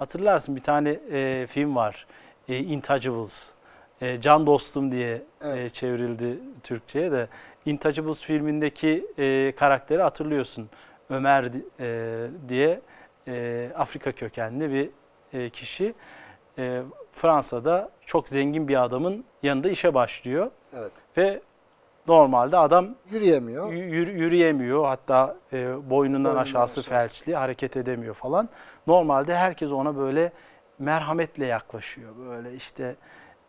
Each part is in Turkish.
Hatırlarsın bir tane e, film var. E, Intouchables. E, Can Dostum diye e, evet. e, çevrildi Türkçe'ye de. Intouchables filmindeki e, karakteri hatırlıyorsun. Ömer e, diye e, Afrika kökenli bir e, kişi. E, Fransa'da çok zengin bir adamın yanında işe başlıyor. Evet. Ve Normalde adam yürüyemiyor. Yür, yürüyemiyor. Hatta e, boynundan, boynundan aşağısı, aşağısı felçli, hareket edemiyor falan. Normalde herkes ona böyle merhametle yaklaşıyor. Böyle işte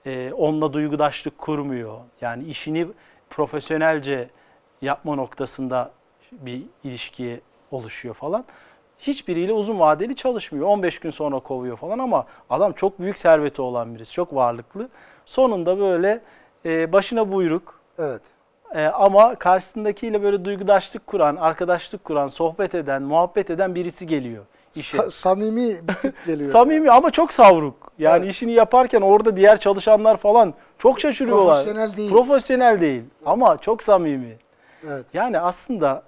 e, onunla duygudaşlık kurmuyor. Yani işini profesyonelce yapma noktasında bir ilişkiye oluşuyor falan. Hiçbiriyle uzun vadeli çalışmıyor. 15 gün sonra kovuyor falan ama adam çok büyük serveti olan birisi. Çok varlıklı. Sonunda böyle e, başına buyruk. Evet. E, ama karşısındakiyle böyle duygudaşlık kuran, arkadaşlık kuran, sohbet eden, muhabbet eden birisi geliyor. Işe. Sa samimi bir tip geliyor. samimi ama çok savruk. Yani evet. işini yaparken orada diğer çalışanlar falan çok şaşırıyorlar. Profesyonel değil. Profesyonel değil evet. ama çok samimi. Evet. Yani aslında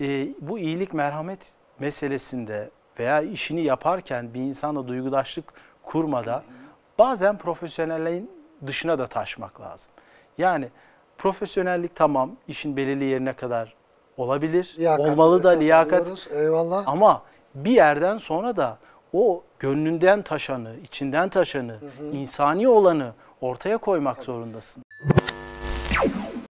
e, bu iyilik merhamet meselesinde veya işini yaparken bir insanla duygudaşlık kurmada bazen profesyonelliğin dışına da taşmak lazım. Yani Profesyonellik tamam işin belirli yerine kadar olabilir. Liyakat, olmalı da liyakat. Eyvallah. Ama bir yerden sonra da o gönlünden taşanı, içinden taşanı, hı hı. insani olanı ortaya koymak Tabii. zorundasın.